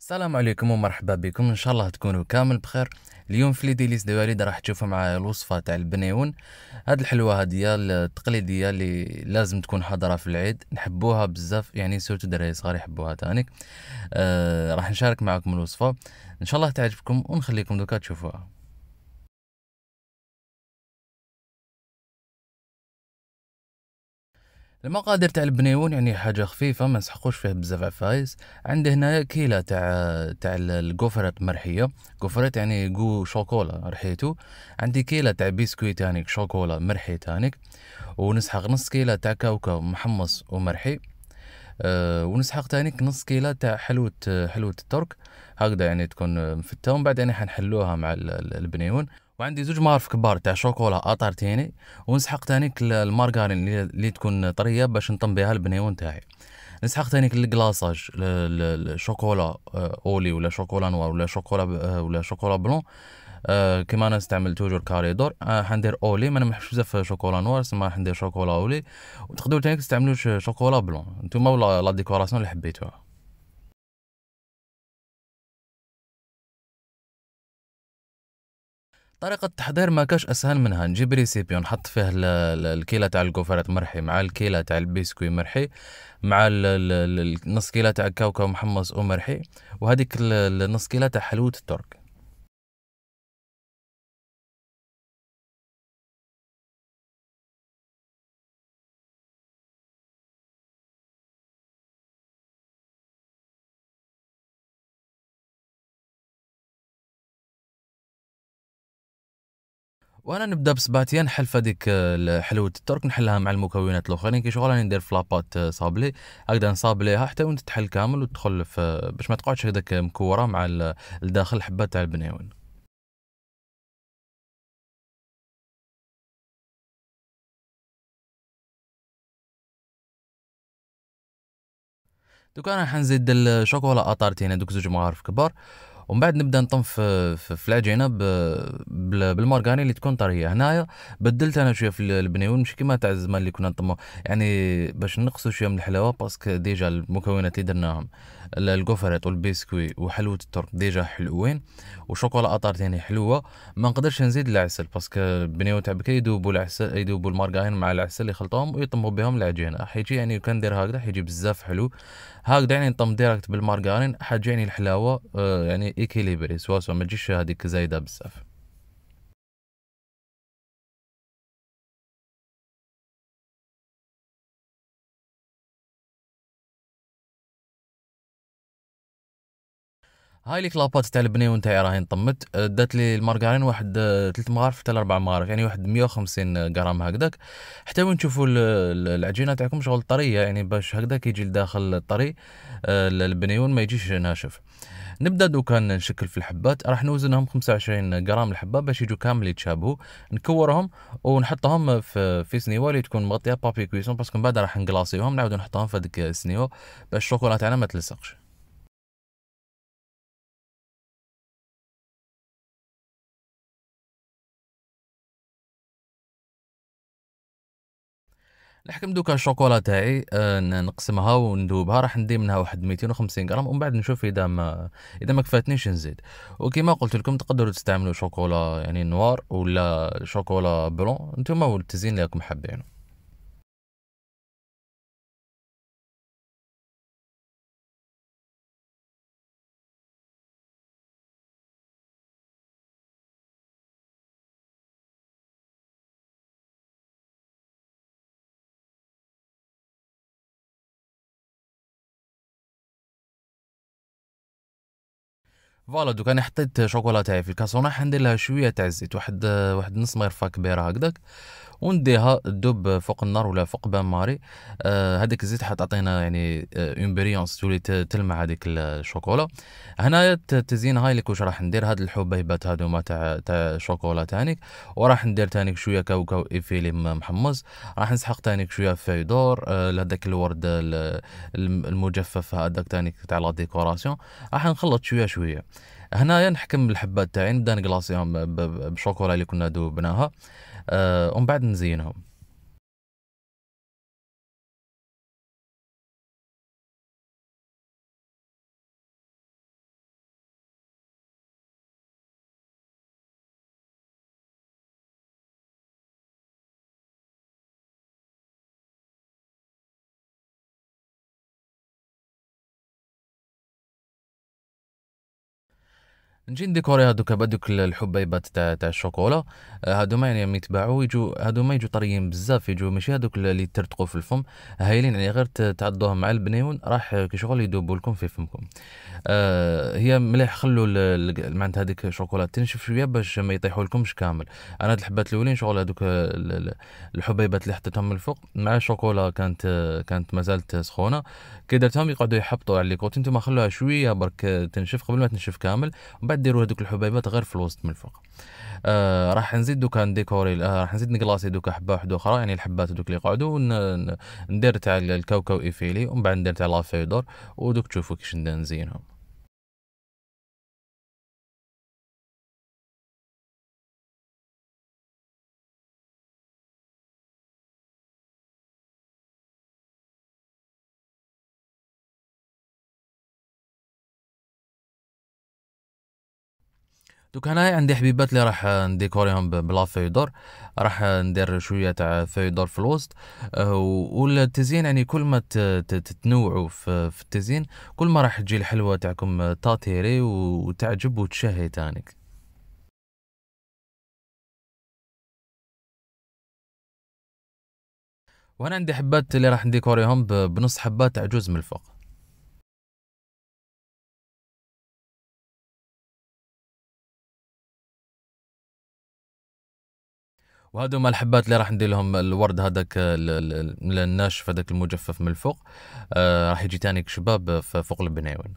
السلام عليكم ومرحبا بكم ان شاء الله تكونوا كامل بخير اليوم في ليديليس دواليد راح تشوفوا معايا الوصفه تاع البنيون هاد الحلوه هادية التقليديه اللي لازم تكون حاضره في العيد نحبوها بزاف يعني سوت دراري صغار يحبوها تانيك آه راح نشارك معكم الوصفه ان شاء الله تعجبكم ونخليكم دوكا تشوفوها المقادير تاع البنيون يعني حاجه خفيفه ما نسحقوش فيه بزاف عفايس عندي هنايا كيله تاع تاع الكوفرات مرحيه كوفرات يعني جو شوكولا رحيتو عندي كيله تاع بيسكوي تانيك شوكولا مرحي تانيك ونسحق نص كيله تاع كاوكاو محمص ومرحي أه ونسحق تانيك نص كيله تاع حلوه حلوه الترك هكذا يعني تكون مفتة ومن بعد يعني حنحلوها مع البنيون وعندي زوج مارف كبار تاع شوكولا اطار تاني ونسحق تانيك المارغارين اللي تكون طريه باش نطم بها البنيون تاعي نسحق تانيك الكلاصاج الشوكولا آه، اولي ولا شوكولا نوار ولا شوكولا آه، ولا شوكولا بلون أه كيما انا نستعمل توجور كاريدور أه حندير اولي ما نحبش بزاف شوكولا نوار سما حندير شوكولا اولي وتقدروا تانيك تستعملوا شوكولا بلون نتوما ولا لا ديكوراسيون اللي حبيتوها طريقة التحضير ما كاش أسهل منها نجيب ريسيبيو نحط فيه الكيلة تاع الكوفرات مرحي مع الكيلة تاع البيسكوي مرحي مع النص كيلة تاع الكاوكاو محمص ومرحي وهذيك النص كيلة تاع حلوة الترك وانا نبدا بسباتيا نحل فديك حلوه آه، الترك نحلها مع المكونات الاخرين كي شغل راني ندير فلابات آه، صابلي هكذا نصابليها حتى وين تتحل كامل وتدخل آه، باش ما تقعدش هذاك مكوره مع الداخل حبه تاع البنيون دوكا انا حنزيد الشوكولا اطارتين دوك زوج مغارف كبار ومن بعد نبدا نطم في, في العجينه بالمارغاني اللي تكون طريه هنايا بدلت انا شويه في البنيون مش كيما تاع الزمان اللي كنا نطمو يعني باش نقصوا شويه من الحلاوه باسكو ديجا المكونات اللي درناهم الكوفرات والبيسكوي وحلوه الترك ديجا حلوين وشوكولا اطار ثاني حلوه ما نقدرش نزيد العسل باسكو البنيون تاع بكري يذوبوا العسل يذوبوا المارغرين مع العسل يخلطوهم ويطموا بهم العجينه حيجي يعني كان ندير هكذا حيجي بزاف حلو هكذا يعني نطم ديريكت حاجه يعني الحلاوه آه، يعني ايكيليبري سوا ما تجيش هذيك زايده بزاف هاي لي كلابات تاع البني وانت راهي نطمت دات لي المارغرين واحد ثلاث مغارف حتى لاربع مغارف يعني واحد 150 غرام هكذاك حتى وين تشوفوا العجينه تاعكم شغل طريه يعني باش هكذاك يجي لداخل الطري آه، البنيون ما يجيش ناشف نبدا دوكا نشكل في الحبات راح نوزنهم 25 غرام الحبه باش يجوا كامل يتشابهوا نكورهم ونحطهم في في سنيوه اللي تكون مغطيه بابي كويسون باسكو من بعد راح نكلاصيهم نعاودو نحطهم في هذيك السنيوه باش الشوكولا تاعنا ما تلصقش نحكم دوكا الشوكولا تاعي آه نقسمها وندوبها راح ندير منها واحد 250 غرام ومن بعد نشوف اذا ما اذا ما كفاتنيش نزيد وكما قلت لكم تقدروا تستعملوا شوكولا يعني نوار ولا شوكولا بلون نتوما والتزيين اللي راكم حابينه فوالا دوكا انا حطيت شوكولا تاعي في الكاسرونه ندير لها شويه تاع الزيت واحد واحد نص مغرفة كبيره هكداك ونديها دوب فوق النار ولا فوق بان ماري هذاك آه الزيت حتعطينا يعني اون آه بريونس تولي تلمع هذيك الشوكولا هنايا تزين هاي لك واش راح ندير هاد الحبيبات هادوما تاع تاع الشوكولا تانيك وراح ندير تانيك شويه كاوكاو ايفيلي محمص راح نسحق تانيك شويه فايدور آه الورد المجفف هذاك تانيك تاع لا ديكوراسيون راح نخلط شويه شويه هنايا نحكم الحبات تاعي نبدا نقلاصيهم بشوكولا اللي كنا ذوبناها آه، ومن بعد نزينهم نجي نديكوري هادوك هذوك الحبيبات تاع تاع الشوكولا آه، ما يعني يتباعوا هادو ما يجو طريين بزاف يجو ماشي هادوك اللي ترتقوا في الفم هايلين يعني غير تعضوهم مع البنيون راح كي شغل يدوبوا لكم في فمكم آه هي مليح خلو معناتها هذيك الشوكولا تنشف شويه باش ما يطيحوا لكمش كامل انا هاد الحبات الاولين شغل هادوك الحبيبات اللي حطيتهم من الفوق مع الشوكولا كانت كانت مازالت سخونه كي درتهم يقعدوا يحبطوا على الكوت انتم خلوها شويه برك تنشف قبل ما تنشف كامل بعد ديروا هذوك الحبيبات غير في الوسط من الفوق آه راح نزيد دوكا نديكوري آه راح نزيد نكلاسي دوكا حبه واحده اخرى يعني الحبات هذوك اللي يقعدوا ندير تاع الكاوكاو ايفيلي ومن بعد ندير تاع لافيدور ودوك تشوفوا كيش نزينهم دوك انا عندي حبيبات اللي راح نديكوريهم بلا فيدور راح ندير شويه تاع فيدور في الوسط آه، والتزيين يعني كل ما تتنوعوا في التزيين كل ما راح تجي الحلوه تاعكم تاتيري وتعجب وتشهي تانيك وانا عندي حبات اللي راح نديكوريهم بنص حبات تاع جوز من الفوق هما الحبات اللي راح ندير لهم الورد هذاك الناشف هذاك المجفف من الفوق آه، راح يجي تاني شباب فوق البناوين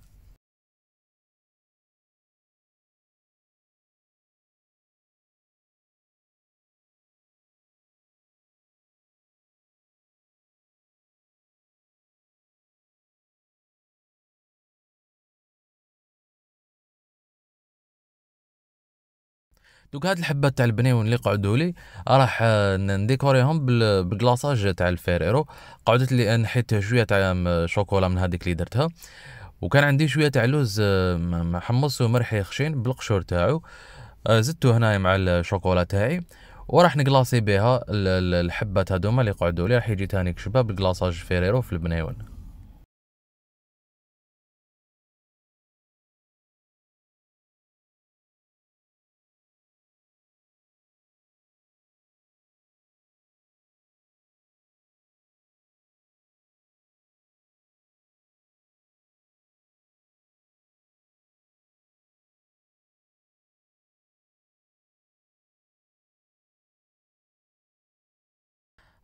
دوك هاد الحبات تاع البنيون اللي قعدوا لي راح نديكوريهم بالكلاصاج تاع الفيريرو قعدت لي نحيت شويه تاع شوكولا من هذيك اللي درتها وكان عندي شويه تاع لوز محمص ومرحي خشين بالقشور تاعو آه، زدتو هنايا مع الشوكولا تاعي وراح نكلاصي بها الحبات هذوما اللي قعدوا لي راح يجي تاني شباب الكلاصاج فيريرو في البنيون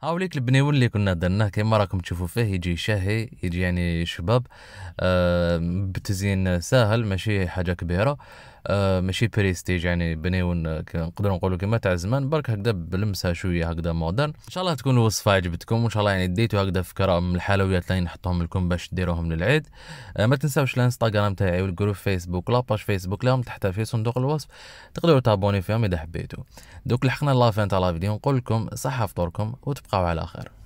هاوليك البنيون اللي كنا درناه كيما راكم تشوفوا فيه يجي شهي يجي يعني شباب آه، بتزين ساهل ماشي حاجه كبيره آه، ماشي بريستيج يعني بنيون آه، نقدروا نقولوا كما تاع زمان برك هكذا بلمسه شويه هكذا مودرن ان شاء الله تكون الوصفه عجبتكم وان شاء الله يعني ديتو هكذا فكره من الحلويات اللي نحطهم لكم باش ديروهم للعيد آه، ما تنساوش الانستغرام تاعي والجروب فيسبوك لاباج فيسبوك لهم تحت في صندوق الوصف تقدروا تابوني فيهم اذا حبيتوا دوك لحقنا لافين تاع لا فيديو نقول لكم صحه فطوركم وتبقاو على خير